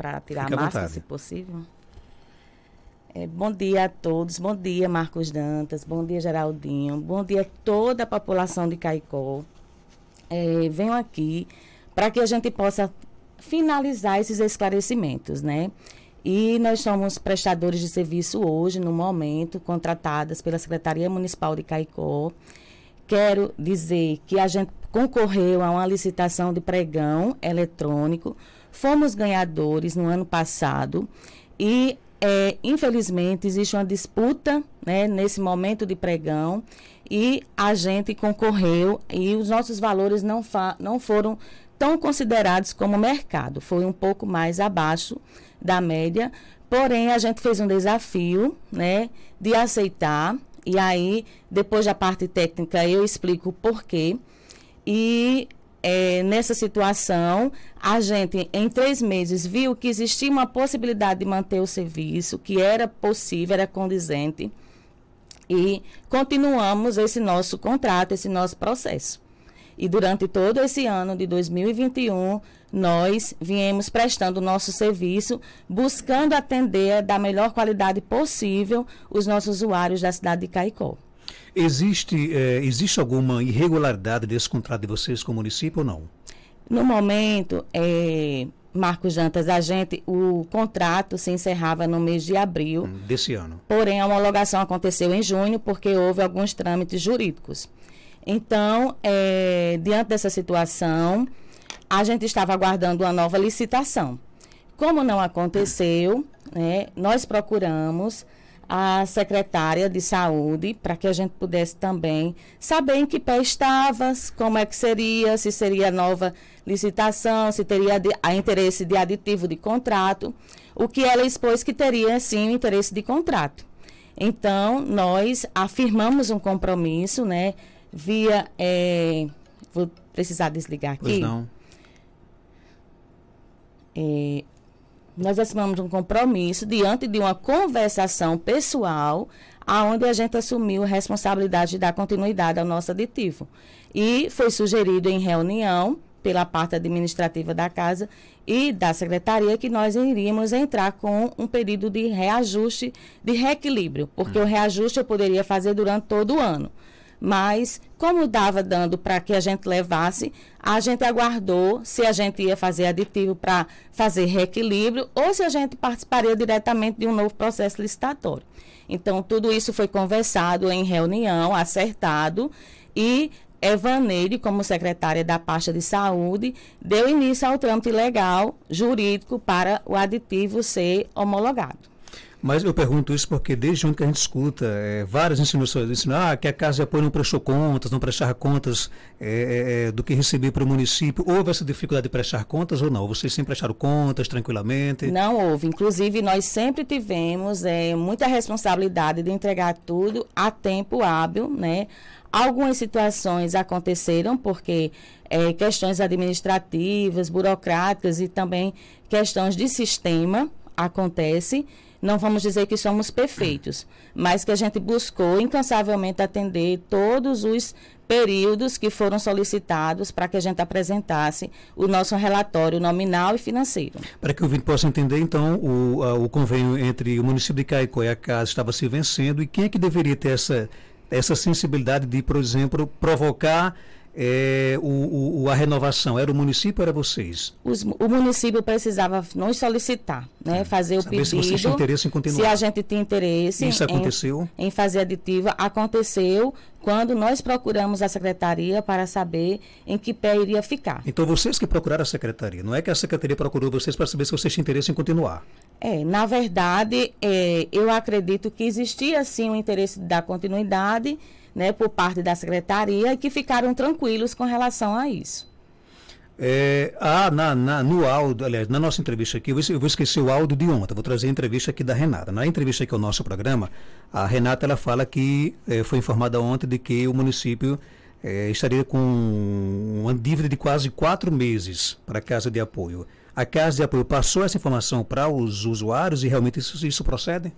para tirar a máscara, se possível. É, bom dia a todos, bom dia Marcos Dantas, bom dia Geraldinho, bom dia a toda a população de Caicó. É, venho aqui para que a gente possa finalizar esses esclarecimentos, né? E nós somos prestadores de serviço hoje, no momento, contratadas pela Secretaria Municipal de Caicó. Quero dizer que a gente concorreu a uma licitação de pregão eletrônico Fomos ganhadores no ano passado e, é, infelizmente, existe uma disputa né, nesse momento de pregão e a gente concorreu e os nossos valores não, não foram tão considerados como mercado. Foi um pouco mais abaixo da média, porém a gente fez um desafio, né, de aceitar. E aí, depois da parte técnica, eu explico o porquê. E é, nessa situação, a gente, em três meses, viu que existia uma possibilidade de manter o serviço, que era possível, era condizente, e continuamos esse nosso contrato, esse nosso processo. E durante todo esse ano de 2021, nós viemos prestando o nosso serviço, buscando atender da melhor qualidade possível os nossos usuários da cidade de Caicó. Existe, é, existe alguma irregularidade desse contrato de vocês com o município ou não? No momento, é, Marcos Jantas, a gente, o contrato se encerrava no mês de abril. Hum, desse ano. Porém, a homologação aconteceu em junho, porque houve alguns trâmites jurídicos. Então, é, diante dessa situação, a gente estava aguardando uma nova licitação. Como não aconteceu, né, nós procuramos a secretária de saúde para que a gente pudesse também saber em que pé estava, como é que seria, se seria nova licitação, se teria de, a interesse de aditivo de contrato, o que ela expôs que teria sim o interesse de contrato. Então, nós afirmamos um compromisso, né, via. É, vou precisar desligar aqui. Pois não. É, nós assumimos um compromisso diante de uma conversação pessoal aonde a gente assumiu a responsabilidade de dar continuidade ao nosso aditivo. E foi sugerido em reunião pela parte administrativa da casa e da secretaria que nós iríamos entrar com um período de reajuste, de reequilíbrio, porque hum. o reajuste eu poderia fazer durante todo o ano. Mas, como dava dando para que a gente levasse, a gente aguardou se a gente ia fazer aditivo para fazer reequilíbrio ou se a gente participaria diretamente de um novo processo licitatório. Então, tudo isso foi conversado em reunião, acertado, e Neide, como secretária da pasta de saúde, deu início ao trâmite legal jurídico para o aditivo ser homologado. Mas eu pergunto isso porque desde onde que a gente escuta é, várias instituições dizendo ah, que a Casa de Apoio não prestou contas, não prestava contas é, é, é do que recebi para o município. Houve essa dificuldade de prestar contas ou não? Vocês sempre prestaram contas tranquilamente? Não houve. Inclusive, nós sempre tivemos é, muita responsabilidade de entregar tudo a tempo hábil, né? Algumas situações aconteceram porque é, questões administrativas, burocráticas e também questões de sistema acontecem não vamos dizer que somos perfeitos, mas que a gente buscou incansavelmente atender todos os períodos que foram solicitados para que a gente apresentasse o nosso relatório nominal e financeiro. Para que o vinte possa entender, então, o, a, o convênio entre o município de Caicó e a Casa estava se vencendo e quem é que deveria ter essa, essa sensibilidade de, por exemplo, provocar é, o, o, a renovação? Era o município ou era vocês? Os, o município precisava nos solicitar, né, é. fazer o Saber pedido. Se vocês tinham interesse em continuar. Se a gente tinha interesse. Isso aconteceu? Em, em fazer aditiva. Aconteceu quando nós procuramos a secretaria para saber em que pé iria ficar. Então vocês que procuraram a secretaria, não é que a secretaria procurou vocês para saber se vocês tinham interesse em continuar? É, na verdade, é, eu acredito que existia sim o interesse da continuidade né, por parte da secretaria e que ficaram tranquilos com relação a isso. É, ah, na, na, no áudio, aliás, na nossa entrevista aqui, eu vou, eu vou esquecer o áudio de ontem, vou trazer a entrevista aqui da Renata. Na entrevista aqui ao nosso programa, a Renata ela fala que é, foi informada ontem de que o município é, estaria com uma dívida de quase quatro meses para a Casa de Apoio. A Casa de Apoio passou essa informação para os usuários e realmente isso, isso procede?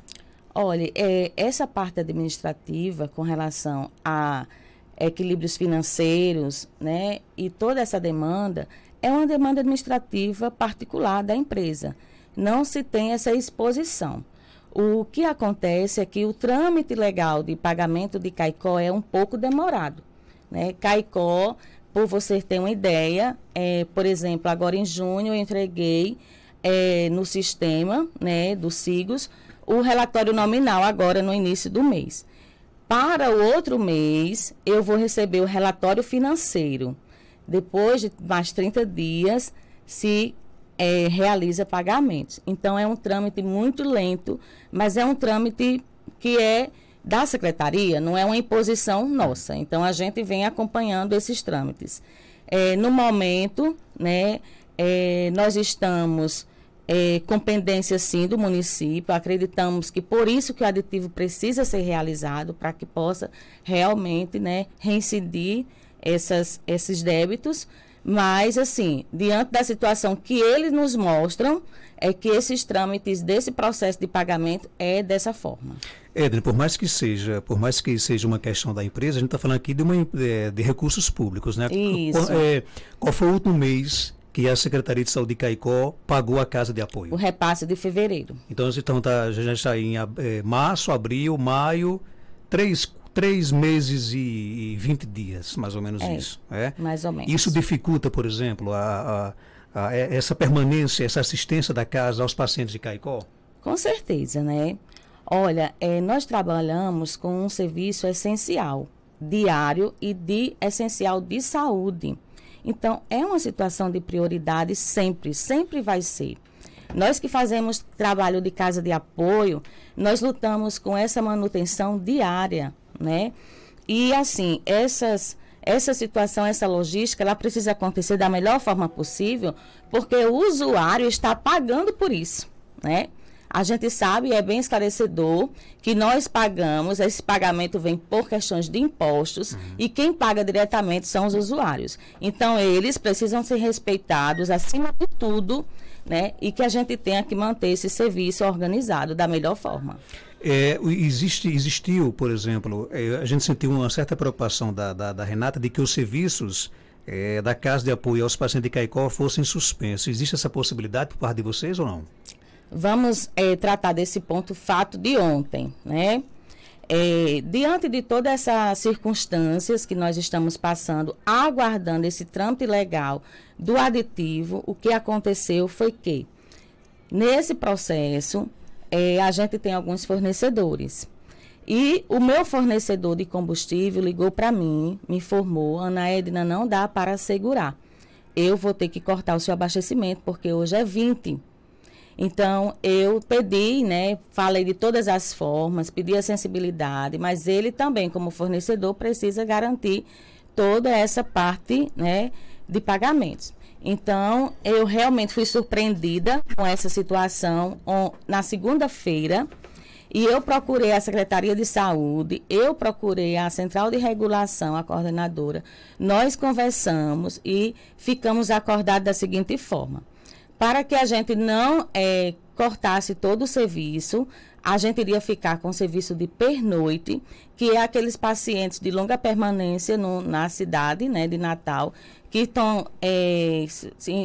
Olha, é, essa parte administrativa com relação a equilíbrios financeiros, né, e toda essa demanda é uma demanda administrativa particular da empresa. Não se tem essa exposição. O que acontece é que o trâmite legal de pagamento de CAICO é um pouco demorado. Né? CAICO, por você ter uma ideia, é, por exemplo, agora em junho eu entreguei é, no sistema né, do SIGOS o relatório nominal agora no início do mês. Para o outro mês, eu vou receber o relatório financeiro. Depois de mais 30 dias, se é, realiza pagamentos. Então, é um trâmite muito lento, mas é um trâmite que é da secretaria, não é uma imposição nossa. Então, a gente vem acompanhando esses trâmites. É, no momento, né, é, nós estamos é, competência sim do município. Acreditamos que por isso que o aditivo precisa ser realizado para que possa realmente né, reincidir essas, esses débitos. Mas, assim, diante da situação que eles nos mostram, é que esses trâmites desse processo de pagamento é dessa forma. Edna, por mais que seja, por mais que seja uma questão da empresa, a gente está falando aqui de, uma, de, é, de, recursos públicos, né? Isso. Qual, é, qual foi o último mês que a Secretaria de Saúde de Caicó pagou a casa de apoio. O repasse de fevereiro. Então, então tá, já está em é, março, abril, maio, três, três meses e, e 20 dias, mais ou menos é, isso. É? Mais ou menos. Isso dificulta, por exemplo, a, a, a, é, essa permanência, essa assistência da casa aos pacientes de Caicó? Com certeza, né? Olha, é, nós trabalhamos com um serviço essencial, diário e de essencial de saúde então, é uma situação de prioridade sempre, sempre vai ser. Nós que fazemos trabalho de casa de apoio, nós lutamos com essa manutenção diária, né? E assim, essas essa situação, essa logística, ela precisa acontecer da melhor forma possível, porque o usuário está pagando por isso, né? A gente sabe, é bem esclarecedor, que nós pagamos, esse pagamento vem por questões de impostos uhum. e quem paga diretamente são os usuários. Então, eles precisam ser respeitados, acima de tudo, né? E que a gente tenha que manter esse serviço organizado da melhor forma. É, existe, existiu, por exemplo, é, a gente sentiu uma certa preocupação da, da, da Renata de que os serviços é, da Casa de Apoio aos Pacientes de Caicó fossem suspensos. Existe essa possibilidade por parte de vocês ou não? Vamos é, tratar desse ponto fato de ontem, né? É, diante de todas essas circunstâncias que nós estamos passando, aguardando esse trâmite legal do aditivo, o que aconteceu foi que, nesse processo, é, a gente tem alguns fornecedores. E o meu fornecedor de combustível ligou para mim, me informou: Ana Edna, não dá para segurar. Eu vou ter que cortar o seu abastecimento, porque hoje é 20. Então, eu pedi, né, falei de todas as formas, pedi a sensibilidade, mas ele também, como fornecedor, precisa garantir toda essa parte, né, de pagamentos. Então, eu realmente fui surpreendida com essa situação on, na segunda-feira. E eu procurei a Secretaria de Saúde, eu procurei a Central de Regulação, a coordenadora. Nós conversamos e ficamos acordados da seguinte forma: para que a gente não é, cortasse todo o serviço, a gente iria ficar com o serviço de pernoite, que é aqueles pacientes de longa permanência no, na cidade né, de Natal, que estão é,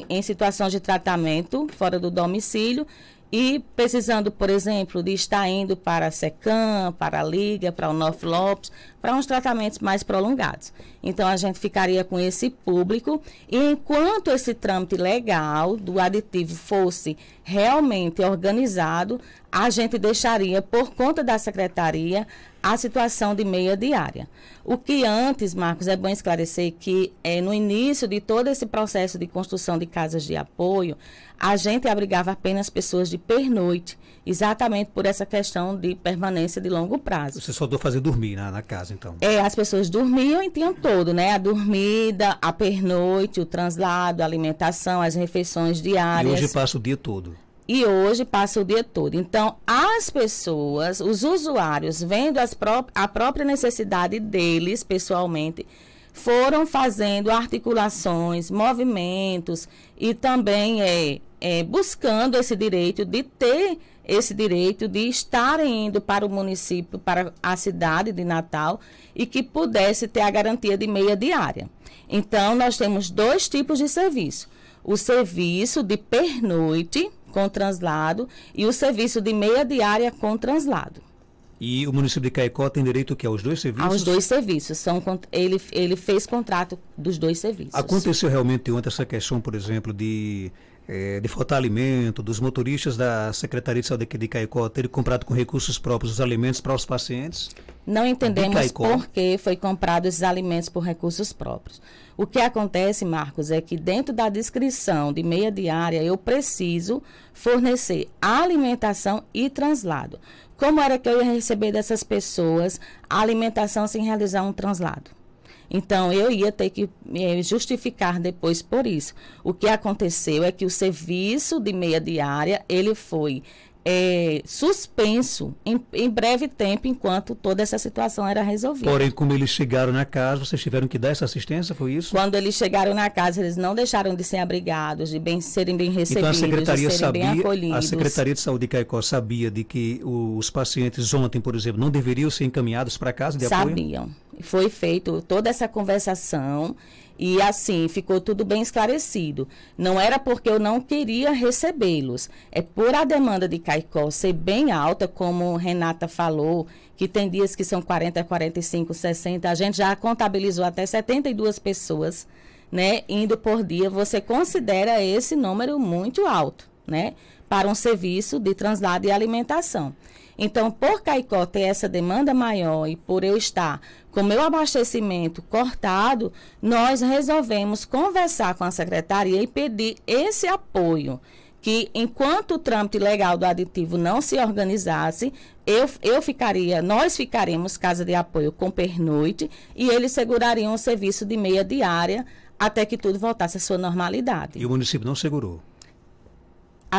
em situação de tratamento fora do domicílio e precisando, por exemplo, de estar indo para a SECAM, para a Liga, para o North Lopes, para uns tratamentos mais prolongados. Então, a gente ficaria com esse público e enquanto esse trâmite legal do aditivo fosse realmente organizado, a gente deixaria, por conta da secretaria, a situação de meia diária. O que antes, Marcos, é bom esclarecer que é, no início de todo esse processo de construção de casas de apoio, a gente abrigava apenas pessoas de pernoite, exatamente por essa questão de permanência de longo prazo. Você só deu fazer dormir na, né, na casa então? É, as pessoas dormiam e tinham todo, né? A dormida, a pernoite, o translado, a alimentação, as refeições diárias. E hoje passa o dia todo. E hoje passa o dia todo. Então, as pessoas, os usuários, vendo pró a própria necessidade deles pessoalmente, foram fazendo articulações, movimentos e também é, é buscando esse direito de ter esse direito de estarem indo para o município, para a cidade de Natal e que pudesse ter a garantia de meia diária. Então, nós temos dois tipos de serviço: o serviço de pernoite com translado e o serviço de meia diária com translado. E o município de Caicó tem direito que aos dois serviços? Aos dois serviços. São, ele, ele fez contrato dos dois serviços. Aconteceu realmente ontem essa questão, por exemplo, de é, de faltar alimento, dos motoristas da Secretaria de Saúde aqui de Caicó terem comprado com recursos próprios os alimentos para os pacientes? Não entendemos por que foi comprado esses alimentos por recursos próprios. O que acontece, Marcos, é que dentro da descrição de meia diária eu preciso fornecer alimentação e translado. Como era que eu ia receber dessas pessoas a alimentação sem realizar um translado? Então, eu ia ter que me eh, justificar depois por isso. O que aconteceu é que o serviço de meia diária, ele foi é, suspenso em, em, breve tempo, enquanto toda essa situação era resolvida. Porém, como eles chegaram na casa, vocês tiveram que dar essa assistência, foi isso? Quando eles chegaram na casa, eles não deixaram de ser abrigados, de bem, serem bem então, recebidos, então, de serem sabia, bem acolhidos. A Secretaria de Saúde de Caicó sabia de que os pacientes ontem, por exemplo, não deveriam ser encaminhados para casa de Sabiam. apoio? Sabiam foi feito toda essa conversação e assim ficou tudo bem esclarecido. Não era porque eu não queria recebê-los, é por a demanda de Caicó ser bem alta, como Renata falou, que tem dias que são 40, 45, 60. A gente já contabilizou até 72 pessoas, né, indo por dia. Você considera esse número muito alto, né, para um serviço de translado e alimentação. Então, por Caicó ter essa demanda maior e por eu estar com meu abastecimento cortado, nós resolvemos conversar com a secretaria e pedir esse apoio que enquanto o trâmite legal do aditivo não se organizasse, eu, eu ficaria, nós ficaríamos casa de apoio com pernoite e eles segurariam o serviço de meia diária até que tudo voltasse à sua normalidade. E o município não segurou?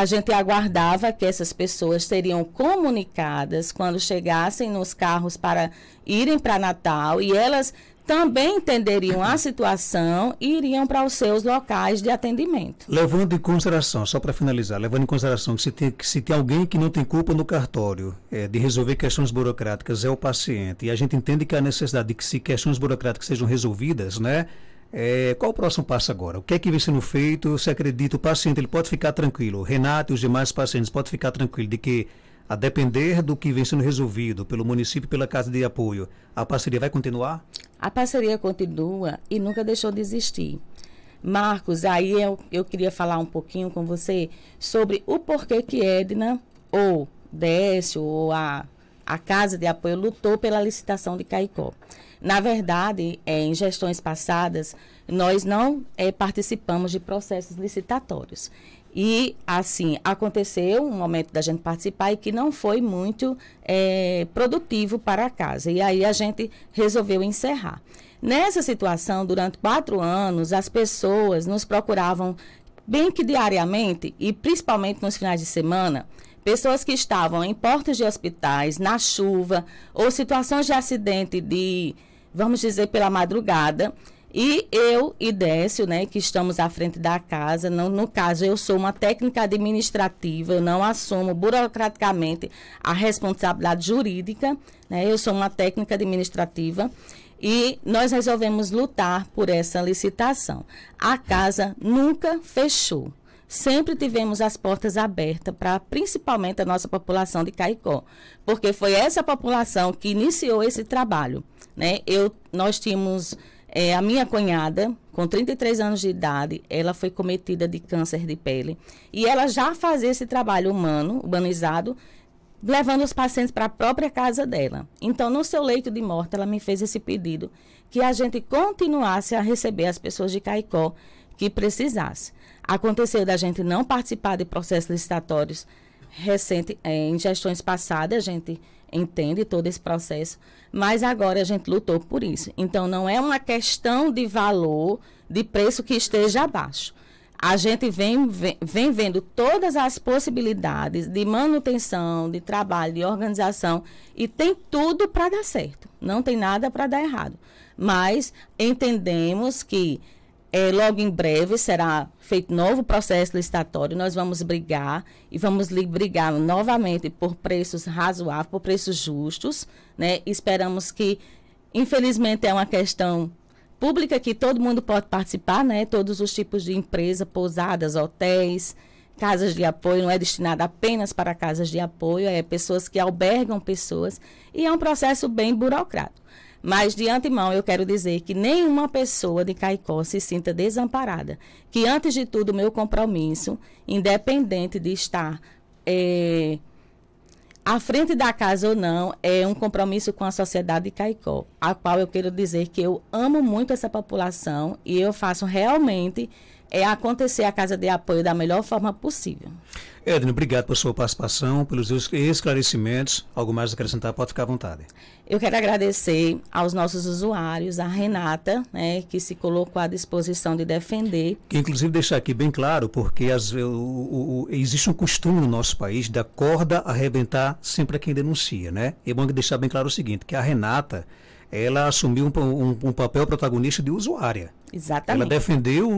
a gente aguardava que essas pessoas seriam comunicadas quando chegassem nos carros para irem para Natal e elas também entenderiam a situação e iriam para os seus locais de atendimento. Levando em consideração, só para finalizar, levando em consideração que se tem, que se tem alguém que não tem culpa no cartório é, de resolver questões burocráticas é o paciente, e a gente entende que a necessidade de que se questões burocráticas sejam resolvidas, né, é, qual o próximo passo agora? O que é que vem sendo feito? Você acredita o paciente ele pode ficar tranquilo? O Renato e os demais pacientes podem ficar tranquilos de que, a depender do que vem sendo resolvido pelo município e pela Casa de Apoio, a parceria vai continuar? A parceria continua e nunca deixou de existir. Marcos, aí eu, eu queria falar um pouquinho com você sobre o porquê que Edna ou Décio ou a a Casa de Apoio lutou pela licitação de Caicó. Na verdade, é, em gestões passadas, nós não é, participamos de processos licitatórios. E, assim, aconteceu um momento da gente participar e que não foi muito é, produtivo para a casa. E aí a gente resolveu encerrar. Nessa situação, durante quatro anos, as pessoas nos procuravam bem que diariamente e principalmente nos finais de semana pessoas que estavam em portas de hospitais, na chuva, ou situações de acidente de, vamos dizer, pela madrugada. E eu e Décio, né, que estamos à frente da casa, não, no caso, eu sou uma técnica administrativa, eu não assumo burocraticamente a responsabilidade jurídica, né, eu sou uma técnica administrativa e nós resolvemos lutar por essa licitação. A casa nunca fechou sempre tivemos as portas abertas para principalmente a nossa população de Caicó, porque foi essa população que iniciou esse trabalho. Né? Eu, nós tínhamos é, a minha cunhada, com 33 anos de idade, ela foi cometida de câncer de pele e ela já fazia esse trabalho humano, urbanizado, levando os pacientes para a própria casa dela. Então, no seu leito de morte, ela me fez esse pedido que a gente continuasse a receber as pessoas de Caicó que precisasse. Aconteceu da gente não participar de processos licitatórios recente, é, em gestões passadas, a gente entende todo esse processo, mas agora a gente lutou por isso. Então, não é uma questão de valor, de preço que esteja abaixo. A gente vem, vem, vem vendo todas as possibilidades de manutenção, de trabalho, de organização e tem tudo para dar certo. Não tem nada para dar errado. Mas entendemos que é, logo em breve será feito novo processo licitatório. Nós vamos brigar e vamos brigar novamente por preços razoáveis, por preços justos. Né? Esperamos que, infelizmente, é uma questão pública que todo mundo pode participar, né? Todos os tipos de empresa, pousadas, hotéis, casas de apoio, não é destinada apenas para casas de apoio, é pessoas que albergam pessoas e é um processo bem burocrático. Mas, de antemão, eu quero dizer que nenhuma pessoa de Caicó se sinta desamparada. Que, antes de tudo, meu compromisso, independente de estar é, à frente da casa ou não, é um compromisso com a sociedade de Caicó, a qual eu quero dizer que eu amo muito essa população e eu faço realmente é acontecer a casa de apoio da melhor forma possível. Edna, obrigado pela sua participação, pelos seus esclarecimentos. Algo mais a acrescentar, pode ficar à vontade. Eu quero agradecer aos nossos usuários, a Renata, né, que se colocou à disposição de defender. Que, inclusive, deixar aqui bem claro, porque as, o, o, o, existe um costume no nosso país da corda arrebentar sempre a quem denuncia, né? E é bom deixar bem claro o seguinte, que a Renata, ela assumiu um, um, um papel protagonista de usuária Exatamente. Ela defendeu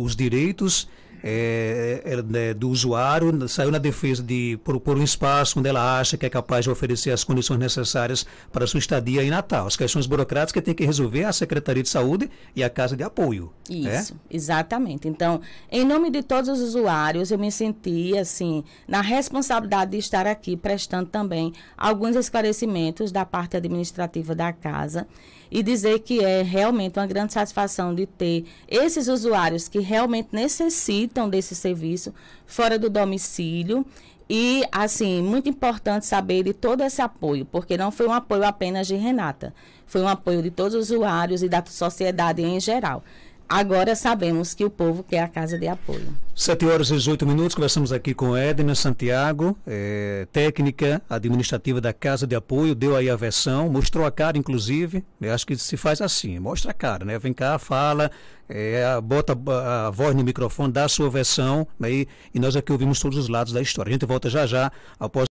os direitos é, é, é né, do usuário, saiu na defesa de propor um espaço onde ela acha que é capaz de oferecer as condições necessárias para sua estadia em Natal. As questões burocráticas que tem que resolver a Secretaria de Saúde e a Casa de Apoio. Né? Isso, exatamente. Então, em nome de todos os usuários, eu me senti, assim, na responsabilidade de estar aqui prestando também alguns esclarecimentos da parte administrativa da casa e dizer que é realmente uma grande satisfação de ter esses usuários que realmente necessitam desse serviço fora do domicílio e, assim, muito importante saber de todo esse apoio, porque não foi um apoio apenas de Renata, foi um apoio de todos os usuários e da sociedade em geral. Agora sabemos que o povo quer a casa de apoio. 7 horas e 18 minutos, conversamos aqui com Edna Santiago, é, técnica administrativa da Casa de Apoio, deu aí a versão, mostrou a cara, inclusive. Eu acho que se faz assim, mostra a cara, né? Vem cá, fala, é, bota a voz no microfone, dá a sua versão, né? e nós aqui ouvimos todos os lados da história. A gente volta já já após.